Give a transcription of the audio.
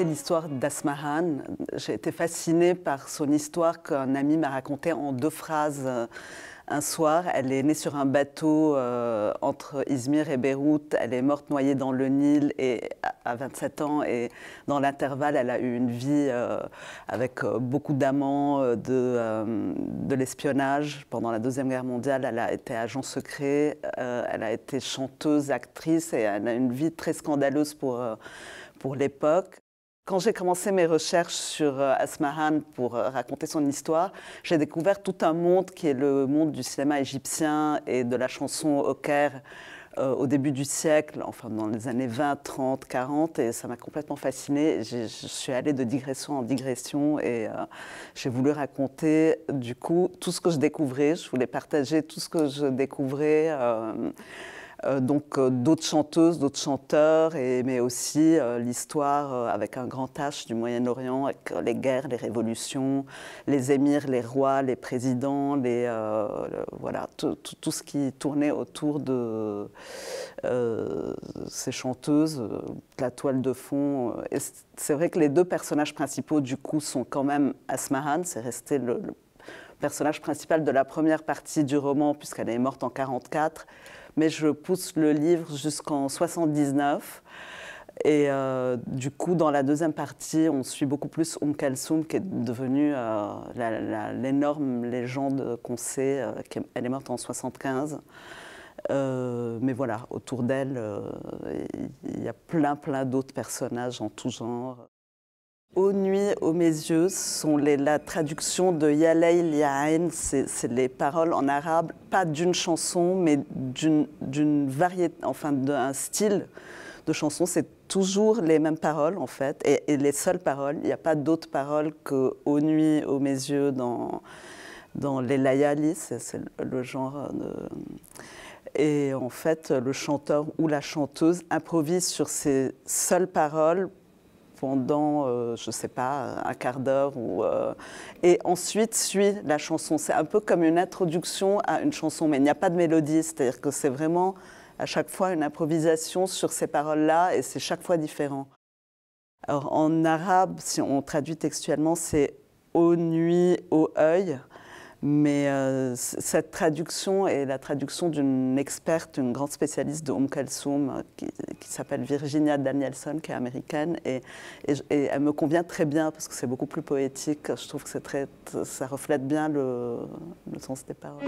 l'histoire d'Asmahan. J'ai été fascinée par son histoire qu'un ami m'a racontée en deux phrases. Un soir, elle est née sur un bateau euh, entre Izmir et Beyrouth. Elle est morte noyée dans le Nil et à 27 ans. Et dans l'intervalle, elle a eu une vie euh, avec euh, beaucoup d'amants, de, de l'espionnage. Pendant la Deuxième Guerre mondiale, elle a été agent secret. elle a été chanteuse, actrice et elle a une vie très scandaleuse pour, pour l'époque. Quand j'ai commencé mes recherches sur euh, Asmahan pour euh, raconter son histoire, j'ai découvert tout un monde qui est le monde du cinéma égyptien et de la chanson au Caire euh, au début du siècle, enfin dans les années 20, 30, 40, et ça m'a complètement fascinée. Je, suis allée de digression en digression et j'ai voulu raconter du coup tout ce que je découvrais. Je voulais partager tout ce que je découvrais. Euh, donc euh, d'autres chanteuses, d'autres chanteurs, mais aussi euh, l'histoire avec un grand H du Moyen-Orient, avec les guerres, les révolutions, les émirs, les rois, les présidents, voilà, tout, ce qui tournait autour de ces chanteuses, la toile de fond. c'est vrai que les deux personnages principaux, du coup, sont quand même Asmahan, c'est resté le, le personnage principal de la première partie du roman, puisqu'elle est morte en 1944 mais je pousse le livre jusqu'en 79. Et euh, du coup, dans la deuxième partie, on suit beaucoup plus Um Kalsum, qui est devenue euh, l'énorme légende qu'on sait. Euh, elle est morte en 75. mais voilà, autour d'elle, il y a plein, plein d'autres personnages en tout genre. Aux nuits, aux mes yeux, sont la traduction de Yalei Yaen. c'est les paroles en arabe, pas d'une chanson, mais d'une variété, enfin d'un style de chanson. C'est toujours les mêmes paroles en fait, et, les seules paroles. Il n'y a pas d'autres paroles que aux nuits, aux mes yeux, dans, dans les Layali, c'est le genre de. Et en fait, le chanteur ou la chanteuse improvise sur ces seules paroles pendant, euh, je ne sais pas, un quart d'heure. ou euh, et ensuite suit la chanson. C'est un peu comme une introduction à une chanson, mais il n'y a pas de mélodie. C'est-à-dire que c'est vraiment à chaque fois une improvisation sur ces paroles-là et c'est chaque fois différent. Alors en arabe, si on traduit textuellement, c'est « aux nuit, aux œil ». Mais euh, cette traduction est la traduction d'une experte, une grande spécialiste de Om Kalsum, euh, qui, s'appelle Virginia Danielson, qui est américaine. Et, elle me convient très bien parce que c'est beaucoup plus poétique. Je trouve que très, ça reflète bien le sens des paroles.